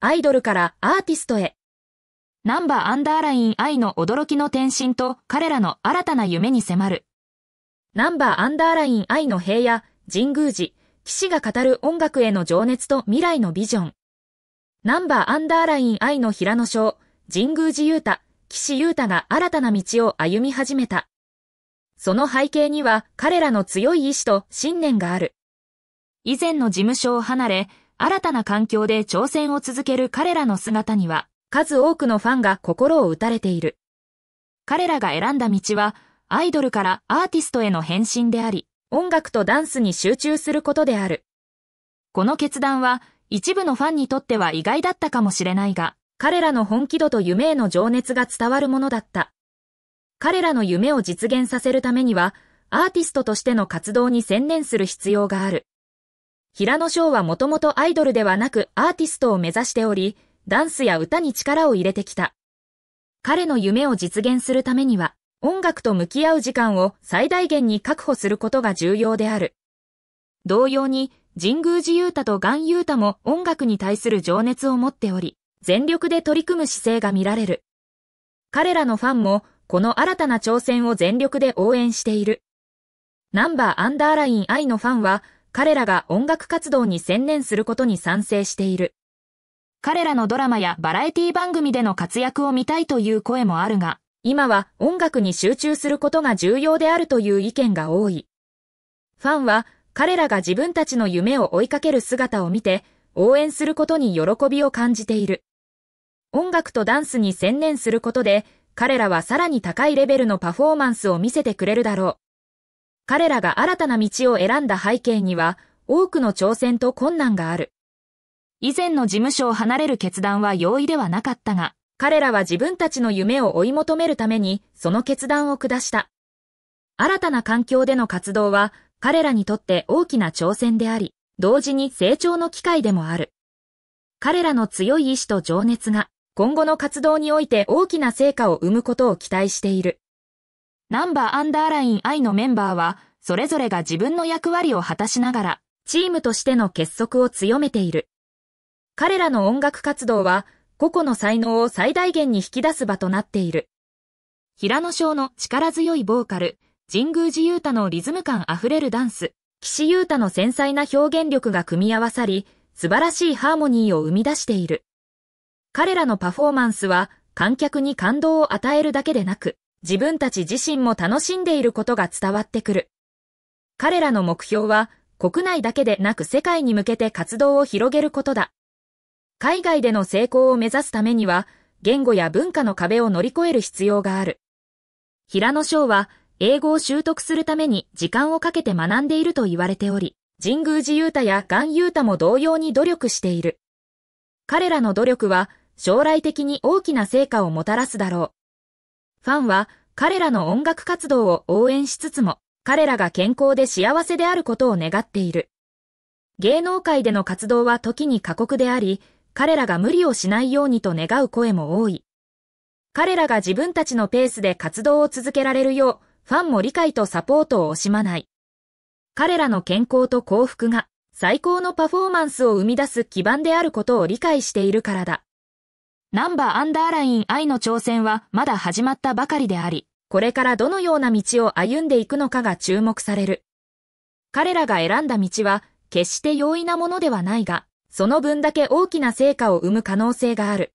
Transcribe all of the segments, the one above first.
アイドルからアーティストへ。ナンバーアンダーライン愛の驚きの転身と彼らの新たな夢に迫る。ナンバーアンダーライン愛の平野、神宮寺、騎士が語る音楽への情熱と未来のビジョン。ナンバーアンダーライン愛の平野翔、神宮寺雄太、騎士雄太が新たな道を歩み始めた。その背景には彼らの強い意志と信念がある。以前の事務所を離れ、新たな環境で挑戦を続ける彼らの姿には、数多くのファンが心を打たれている。彼らが選んだ道は、アイドルからアーティストへの変身であり、音楽とダンスに集中することである。この決断は、一部のファンにとっては意外だったかもしれないが、彼らの本気度と夢への情熱が伝わるものだった。彼らの夢を実現させるためには、アーティストとしての活動に専念する必要がある。平野翔はもともとアイドルではなくアーティストを目指しており、ダンスや歌に力を入れてきた。彼の夢を実現するためには、音楽と向き合う時間を最大限に確保することが重要である。同様に、神宮寺勇太と岩勇太も音楽に対する情熱を持っており、全力で取り組む姿勢が見られる。彼らのファンも、この新たな挑戦を全力で応援している。ナンバーアンダーライン I のファンは、彼らが音楽活動に専念することに賛成している。彼らのドラマやバラエティ番組での活躍を見たいという声もあるが、今は音楽に集中することが重要であるという意見が多い。ファンは彼らが自分たちの夢を追いかける姿を見て、応援することに喜びを感じている。音楽とダンスに専念することで、彼らはさらに高いレベルのパフォーマンスを見せてくれるだろう。彼らが新たな道を選んだ背景には、多くの挑戦と困難がある。以前の事務所を離れる決断は容易ではなかったが、彼らは自分たちの夢を追い求めるために、その決断を下した。新たな環境での活動は、彼らにとって大きな挑戦であり、同時に成長の機会でもある。彼らの強い意志と情熱が、今後の活動において大きな成果を生むことを期待している。ナンバーアンダーライン I のメンバーは、それぞれが自分の役割を果たしながら、チームとしての結束を強めている。彼らの音楽活動は、個々の才能を最大限に引き出す場となっている。平野翔の力強いボーカル、神宮寺勇太のリズム感あふれるダンス、岸優太の繊細な表現力が組み合わさり、素晴らしいハーモニーを生み出している。彼らのパフォーマンスは、観客に感動を与えるだけでなく、自分たち自身も楽しんでいることが伝わってくる。彼らの目標は、国内だけでなく世界に向けて活動を広げることだ。海外での成功を目指すためには、言語や文化の壁を乗り越える必要がある。平野翔は、英語を習得するために時間をかけて学んでいると言われており、神宮寺雄太や岩雄太も同様に努力している。彼らの努力は、将来的に大きな成果をもたらすだろう。ファンは彼らの音楽活動を応援しつつも、彼らが健康で幸せであることを願っている。芸能界での活動は時に過酷であり、彼らが無理をしないようにと願う声も多い。彼らが自分たちのペースで活動を続けられるよう、ファンも理解とサポートを惜しまない。彼らの健康と幸福が最高のパフォーマンスを生み出す基盤であることを理解しているからだ。ナンバーアンダーライン愛の挑戦はまだ始まったばかりであり、これからどのような道を歩んでいくのかが注目される。彼らが選んだ道は決して容易なものではないが、その分だけ大きな成果を生む可能性がある。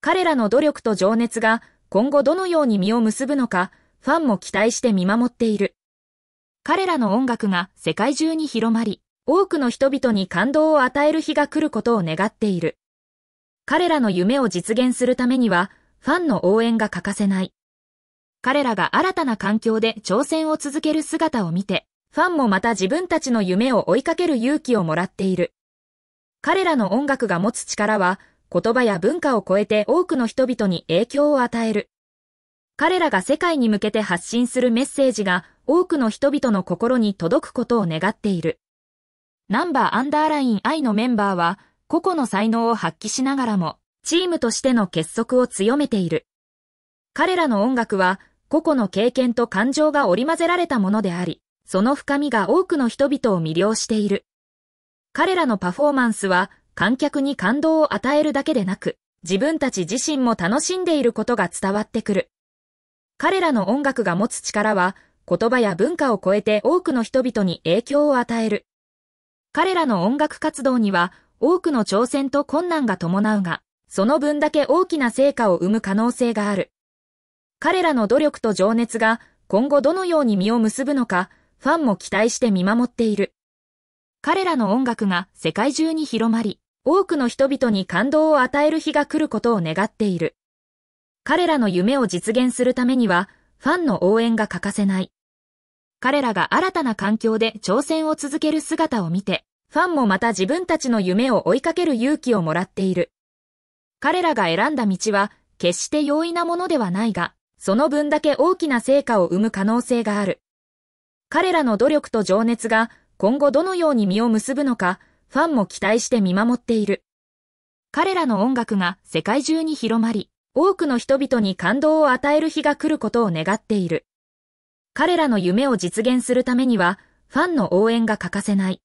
彼らの努力と情熱が今後どのように実を結ぶのか、ファンも期待して見守っている。彼らの音楽が世界中に広まり、多くの人々に感動を与える日が来ることを願っている。彼らの夢を実現するためには、ファンの応援が欠かせない。彼らが新たな環境で挑戦を続ける姿を見て、ファンもまた自分たちの夢を追いかける勇気をもらっている。彼らの音楽が持つ力は、言葉や文化を超えて多くの人々に影響を与える。彼らが世界に向けて発信するメッセージが多くの人々の心に届くことを願っている。ナンバーアンダーライン I のメンバーは個々の才能を発揮しながらも、チームとしての結束を強めている。彼らの音楽は、個々の経験と感情が織り交ぜられたものであり、その深みが多くの人々を魅了している。彼らのパフォーマンスは、観客に感動を与えるだけでなく、自分たち自身も楽しんでいることが伝わってくる。彼らの音楽が持つ力は、言葉や文化を超えて多くの人々に影響を与える。彼らの音楽活動には、多くの挑戦と困難が伴うが、その分だけ大きな成果を生む可能性がある。彼らの努力と情熱が今後どのように実を結ぶのか、ファンも期待して見守っている。彼らの音楽が世界中に広まり、多くの人々に感動を与える日が来ることを願っている。彼らの夢を実現するためには、ファンの応援が欠かせない。彼らが新たな環境で挑戦を続ける姿を見て、ファンもまた自分たちの夢を追いかける勇気をもらっている。彼らが選んだ道は、決して容易なものではないが、その分だけ大きな成果を生む可能性がある。彼らの努力と情熱が今後どのように実を結ぶのか、ファンも期待して見守っている。彼らの音楽が世界中に広まり、多くの人々に感動を与える日が来ることを願っている。彼らの夢を実現するためには、ファンの応援が欠かせない。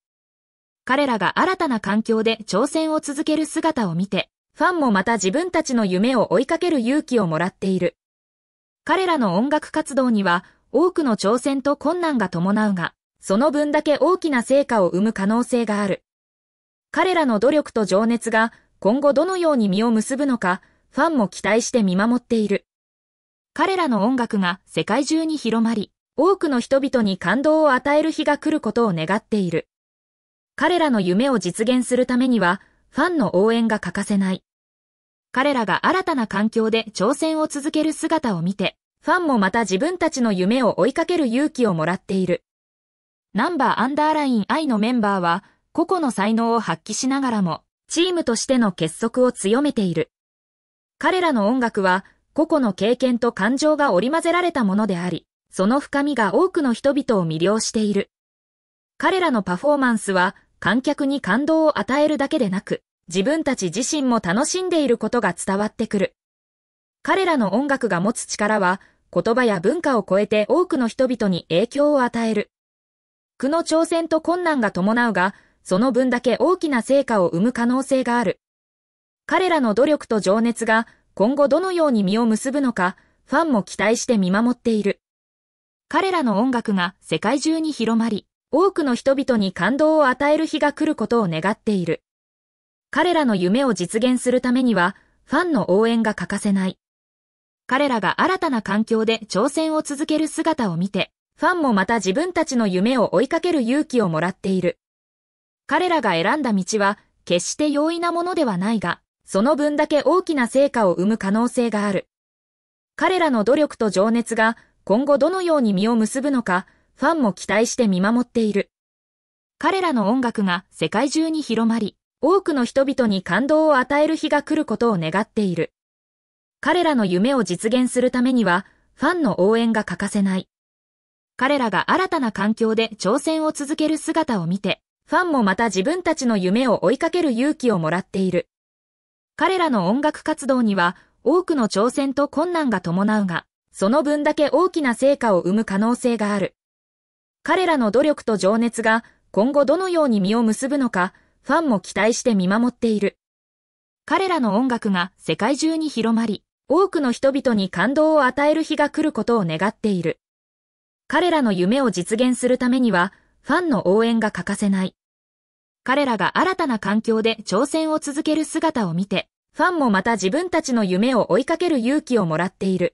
彼らが新たな環境で挑戦を続ける姿を見て、ファンもまた自分たちの夢を追いかける勇気をもらっている。彼らの音楽活動には多くの挑戦と困難が伴うが、その分だけ大きな成果を生む可能性がある。彼らの努力と情熱が今後どのように実を結ぶのか、ファンも期待して見守っている。彼らの音楽が世界中に広まり、多くの人々に感動を与える日が来ることを願っている。彼らの夢を実現するためには、ファンの応援が欠かせない。彼らが新たな環境で挑戦を続ける姿を見て、ファンもまた自分たちの夢を追いかける勇気をもらっている。ナンバーアンダーライン I のメンバーは、個々の才能を発揮しながらも、チームとしての結束を強めている。彼らの音楽は、個々の経験と感情が織り交ぜられたものであり、その深みが多くの人々を魅了している。彼らのパフォーマンスは、観客に感動を与えるだけでなく、自分たち自身も楽しんでいることが伝わってくる。彼らの音楽が持つ力は、言葉や文化を超えて多くの人々に影響を与える。苦の挑戦と困難が伴うが、その分だけ大きな成果を生む可能性がある。彼らの努力と情熱が今後どのように実を結ぶのか、ファンも期待して見守っている。彼らの音楽が世界中に広まり、多くの人々に感動を与える日が来ることを願っている。彼らの夢を実現するためには、ファンの応援が欠かせない。彼らが新たな環境で挑戦を続ける姿を見て、ファンもまた自分たちの夢を追いかける勇気をもらっている。彼らが選んだ道は、決して容易なものではないが、その分だけ大きな成果を生む可能性がある。彼らの努力と情熱が今後どのように実を結ぶのか、ファンも期待して見守っている。彼らの音楽が世界中に広まり、多くの人々に感動を与える日が来ることを願っている。彼らの夢を実現するためには、ファンの応援が欠かせない。彼らが新たな環境で挑戦を続ける姿を見て、ファンもまた自分たちの夢を追いかける勇気をもらっている。彼らの音楽活動には多くの挑戦と困難が伴うが、その分だけ大きな成果を生む可能性がある。彼らの努力と情熱が今後どのように実を結ぶのか、ファンも期待して見守っている。彼らの音楽が世界中に広まり、多くの人々に感動を与える日が来ることを願っている。彼らの夢を実現するためには、ファンの応援が欠かせない。彼らが新たな環境で挑戦を続ける姿を見て、ファンもまた自分たちの夢を追いかける勇気をもらっている。